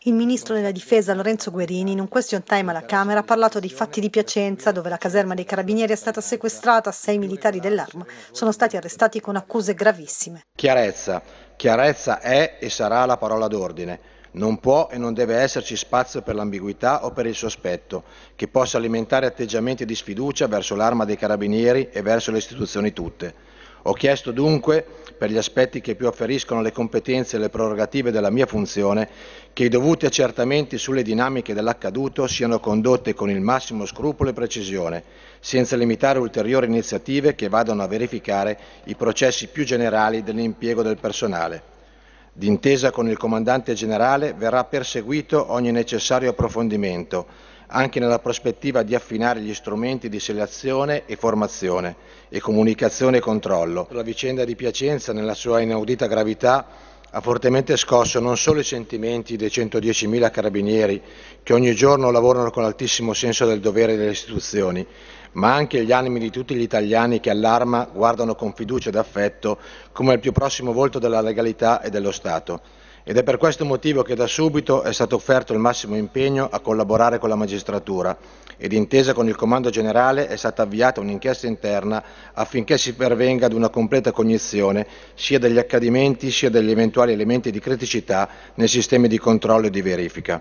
Il ministro della difesa Lorenzo Guerini in un question time alla Camera ha parlato dei fatti di Piacenza dove la caserma dei carabinieri è stata sequestrata, sei militari dell'arma sono stati arrestati con accuse gravissime. Chiarezza, chiarezza è e sarà la parola d'ordine. Non può e non deve esserci spazio per l'ambiguità o per il sospetto, che possa alimentare atteggiamenti di sfiducia verso l'arma dei carabinieri e verso le istituzioni tutte. Ho chiesto dunque, per gli aspetti che più afferiscono alle competenze e alle prerogative della mia funzione, che i dovuti accertamenti sulle dinamiche dell'accaduto siano condotte con il massimo scrupolo e precisione, senza limitare ulteriori iniziative che vadano a verificare i processi più generali dell'impiego del personale. D'intesa con il Comandante Generale verrà perseguito ogni necessario approfondimento anche nella prospettiva di affinare gli strumenti di selezione e formazione e comunicazione e controllo. La vicenda di Piacenza, nella sua inaudita gravità, ha fortemente scosso non solo i sentimenti dei 110.000 carabinieri che ogni giorno lavorano con altissimo senso del dovere delle istituzioni, ma anche gli animi di tutti gli italiani che all'arma guardano con fiducia ed affetto come il più prossimo volto della legalità e dello Stato ed è per questo motivo che da subito è stato offerto il massimo impegno a collaborare con la magistratura ed intesa con il Comando Generale è stata avviata un'inchiesta interna affinché si pervenga ad una completa cognizione sia degli accadimenti sia degli eventuali elementi di criticità nei sistemi di controllo e di verifica.